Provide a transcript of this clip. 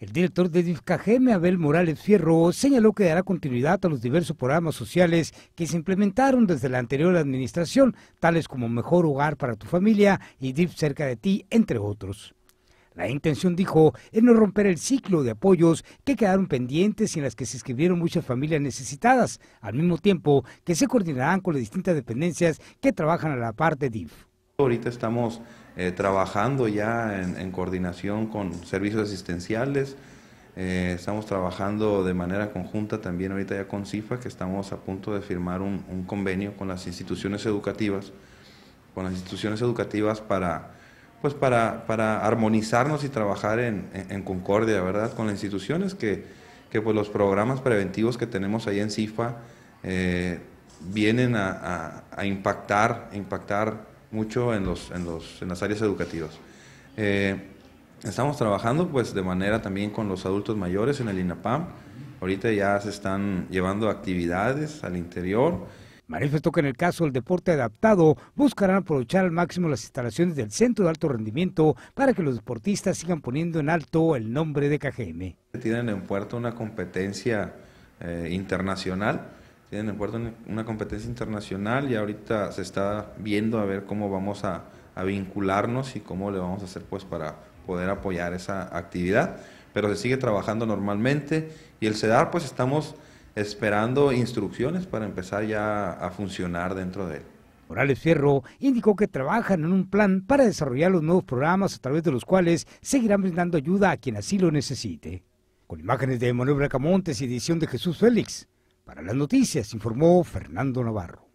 El director de Cajeme, Abel Morales Fierro, señaló que dará continuidad a los diversos programas sociales que se implementaron desde la anterior administración, tales como Mejor Hogar para tu Familia y DIF Cerca de Ti, entre otros. La intención, dijo, es no romper el ciclo de apoyos que quedaron pendientes y en las que se inscribieron muchas familias necesitadas, al mismo tiempo que se coordinarán con las distintas dependencias que trabajan a la parte de DIF. Ahorita estamos eh, trabajando ya en, coordinación con servicios asistenciales, eh, estamos trabajando de manera conjunta también ahorita ya con CIFA, que estamos a punto de firmar un, convenio con las instituciones educativas, con las instituciones educativas para pues para, para armonizarnos y trabajar en, concordia, ¿verdad? Con las instituciones que, pues los programas preventivos que tenemos ahí en CIFA eh, vienen a, a impactar, impactar mucho en, los, en, los, en las áreas educativas. Eh, estamos trabajando pues de manera también con los adultos mayores en el INAPAM. Ahorita ya se están llevando actividades al interior. Manifestó que en el caso del deporte adaptado buscarán aprovechar al máximo las instalaciones del centro de alto rendimiento para que los deportistas sigan poniendo en alto el nombre de KGM. Tienen en puerto una competencia eh, internacional tienen en puerto una competencia internacional y ahorita se está viendo a ver cómo vamos a, vincularnos y cómo le vamos a hacer pues para poder apoyar esa actividad. Pero se sigue trabajando normalmente y el CEDAR pues estamos esperando instrucciones para empezar ya a funcionar dentro de él. Morales Fierro indicó que trabajan en un plan para desarrollar los nuevos programas a través de los cuales seguirán brindando ayuda a quien así lo necesite. Con imágenes de Manuel Bracamontes y edición de Jesús Félix, para las noticias informó Fernando Navarro.